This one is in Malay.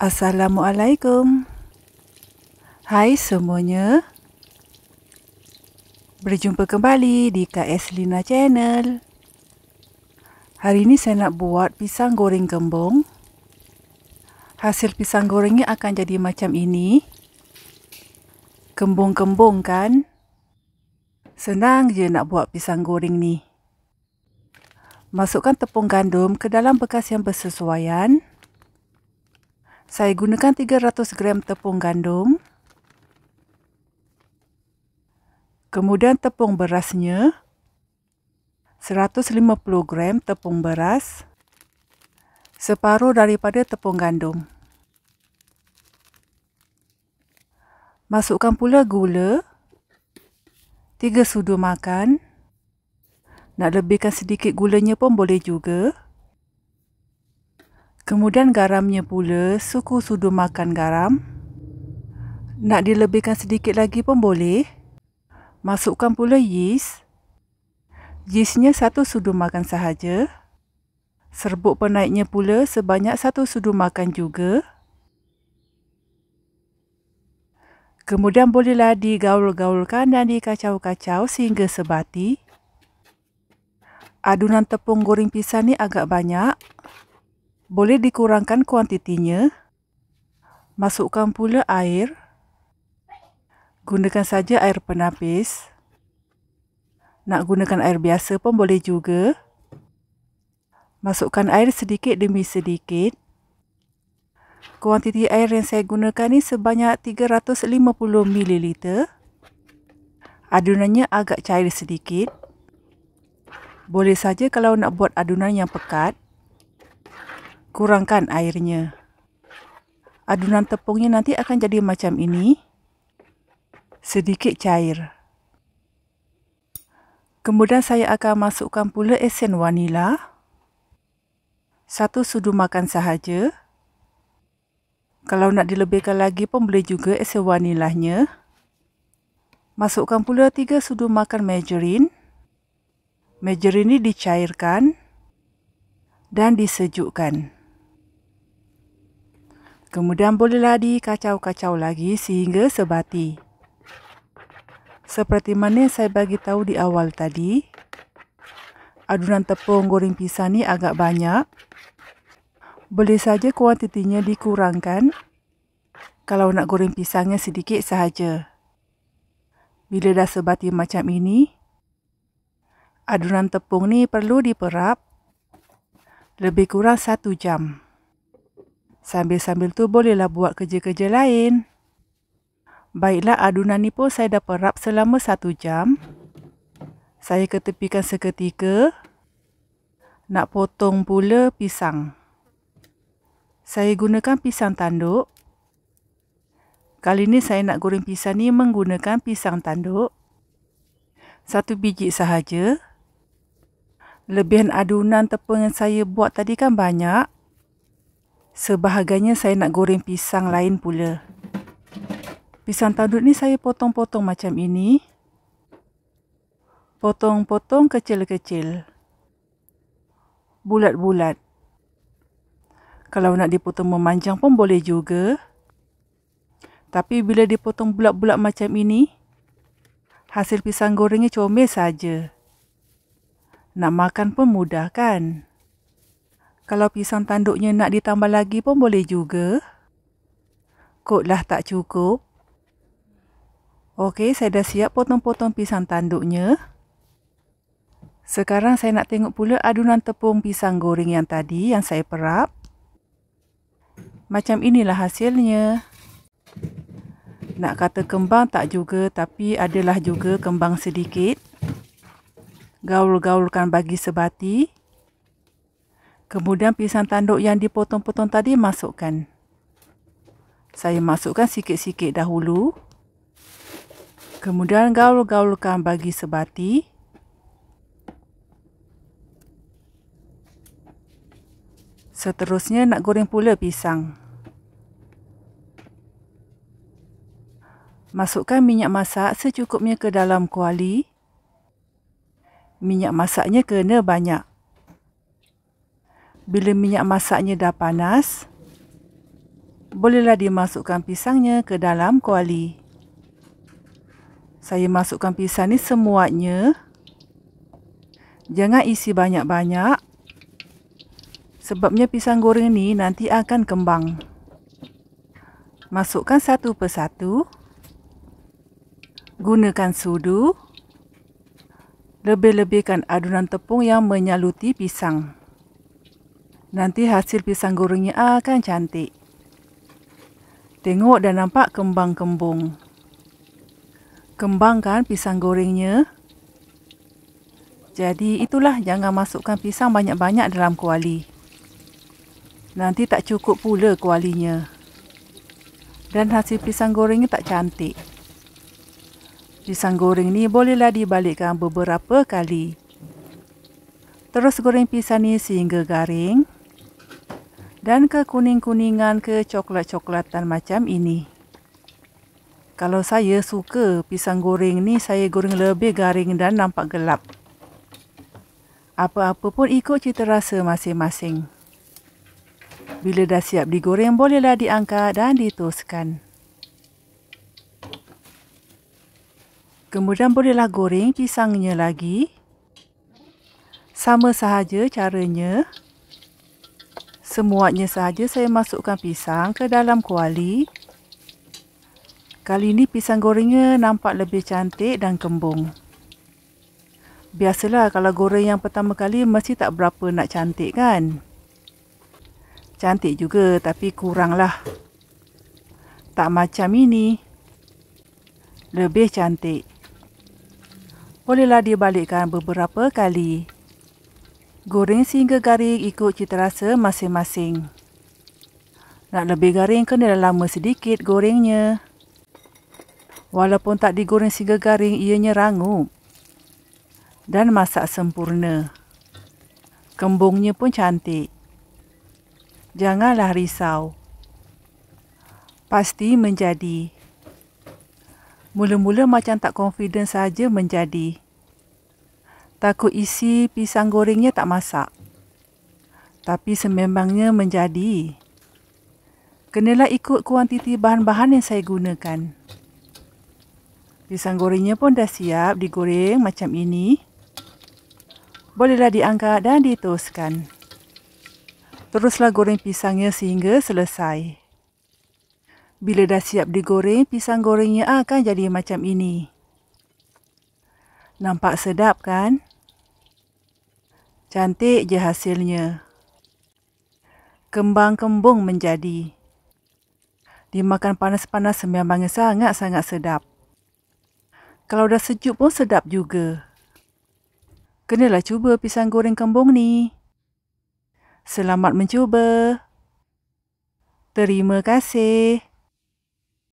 Assalamualaikum. Hai semuanya. Berjumpa kembali di KS Lina Channel. Hari ini saya nak buat pisang goreng gembong. Hasil pisang gorengnya akan jadi macam ini. Gembong-gembong kan? Senang je nak buat pisang goreng ni. Masukkan tepung gandum ke dalam bekas yang bersesuaian. Saya gunakan 300 gram tepung gandum. Kemudian tepung berasnya. 150 gram tepung beras. Separuh daripada tepung gandum. Masukkan pula gula. 3 sudu makan. Nak lebihkan sedikit gulanya pun boleh juga. Kemudian garamnya pula suku sudu makan garam. Nak dilebihkan sedikit lagi pun boleh. Masukkan pula yeast. Yeastnya satu sudu makan sahaja. Serbuk penaiknya pula sebanyak satu sudu makan juga. Kemudian bolehlah digaul-gaulkan dan dikacau-kacau sehingga sebati. Adunan tepung goreng pisang ni agak banyak boleh dikurangkan kuantitinya. Masukkan pula air. Gunakan saja air penapis. Nak gunakan air biasa pun boleh juga. Masukkan air sedikit demi sedikit. Kuantiti air yang saya gunakan ini sebanyak 350 ml. Adunannya agak cair sedikit. Boleh saja kalau nak buat adunan yang pekat kurangkan airnya. Adunan tepungnya nanti akan jadi macam ini. Sedikit cair. Kemudian saya akan masukkan pula esen vanila. Satu sudu makan sahaja. Kalau nak dilebihkan lagi pun boleh juga esen vanilanya. Masukkan pula tiga sudu makan margarine. Margarine ini dicairkan dan disejukkan. Kemudian bolehlah dikacau-kacau lagi sehingga sebati. Seperti mana saya bagi tahu di awal tadi, adunan tepung goreng pisang ni agak banyak. Boleh saja kuantitinya dikurangkan kalau nak goreng pisangnya sedikit sahaja. Bila dah sebati macam ini, adunan tepung ni perlu diperap lebih kurang satu jam. Sambil-sambil tu bolehlah buat kerja-kerja lain. Baiklah adunan ni pun saya dah perap selama satu jam. Saya ketepikan seketika. Nak potong pula pisang. Saya gunakan pisang tanduk. Kali ni saya nak goreng pisang ni menggunakan pisang tanduk. Satu biji sahaja. Lebihan adunan tepung yang saya buat tadi kan banyak. Sebahagiannya saya nak goreng pisang lain pula. Pisang tanduk ni saya potong-potong macam ini. Potong-potong kecil-kecil. Bulat-bulat. Kalau nak dipotong memanjang pun boleh juga. Tapi bila dipotong bulat-bulat macam ini, hasil pisang gorengnya comel saja. Nak makan pun mudah kan? Kalau pisang tanduknya nak ditambah lagi pun boleh juga. Kotlah tak cukup. Okey, saya dah siap potong-potong pisang tanduknya. Sekarang saya nak tengok pula adunan tepung pisang goreng yang tadi yang saya perap. Macam inilah hasilnya. Nak kata kembang tak juga tapi adalah juga kembang sedikit. Gaul-gaulkan bagi sebati. Sebati. Kemudian pisang tanduk yang dipotong-potong tadi masukkan. Saya masukkan sikit-sikit dahulu. Kemudian gaul-gaulkan bagi sebati. Seterusnya nak goreng pula pisang. Masukkan minyak masak secukupnya ke dalam kuali. Minyak masaknya kena banyak. Bila minyak masaknya dah panas, bolehlah dimasukkan pisangnya ke dalam kuali. Saya masukkan pisang ni semuanya. Jangan isi banyak-banyak. Sebabnya pisang goreng ni nanti akan kembang. Masukkan satu persatu. Gunakan sudu. Lebih-lebihkan adunan tepung yang menyaluti pisang. Nanti hasil pisang gorengnya akan cantik. Tengok dan nampak kembang-kembung. Kembangkan pisang gorengnya. Jadi itulah jangan masukkan pisang banyak-banyak dalam kuali. Nanti tak cukup pula kualinya. Dan hasil pisang gorengnya tak cantik. Pisang goreng ni bolehlah dibalikkan beberapa kali. Terus goreng pisang ni sehingga garing dan kekuning-kuningan ke coklat-coklatan macam ini. Kalau saya suka pisang goreng ni, saya goreng lebih garing dan nampak gelap. Apa-apa pun ikut cita rasa masing-masing. Bila dah siap digoreng, bolehlah diangkat dan ditoskan. Kemudian bolehlah goreng pisangnya lagi. Sama sahaja caranya. Sama sahaja caranya. Semuanya saja saya masukkan pisang ke dalam kuali. Kali ini pisang gorengnya nampak lebih cantik dan kembung. Biasalah kalau goreng yang pertama kali mesti tak berapa nak cantik kan? Cantik juga tapi kuranglah. Tak macam ini. Lebih cantik. Bolehlah dibalikkan beberapa kali. Goreng sehingga garing ikut cita rasa masing-masing. Nak lebih garing kena dah lama sedikit gorengnya. Walaupun tak digoreng sehingga garing, ianya rangup. Dan masak sempurna. Kembungnya pun cantik. Janganlah risau. Pasti menjadi. Mula-mula macam tak confident saja menjadi. Menjadi takut isi pisang gorengnya tak masak. Tapi sememangnya menjadi. Kenalah ikut kuantiti bahan-bahan yang saya gunakan. Pisang gorengnya pun dah siap digoreng macam ini. Bolehlah diangkat dan ditoskan. Teruslah goreng pisangnya sehingga selesai. Bila dah siap digoreng, pisang gorengnya akan jadi macam ini. Nampak sedap kan? Cantik je hasilnya. Kembang kembung menjadi. Dimakan panas-panas memangnya sangat-sangat sedap. Kalau dah sejuk pun sedap juga. Kenalah cuba pisang goreng kembung ni. Selamat mencuba. Terima kasih.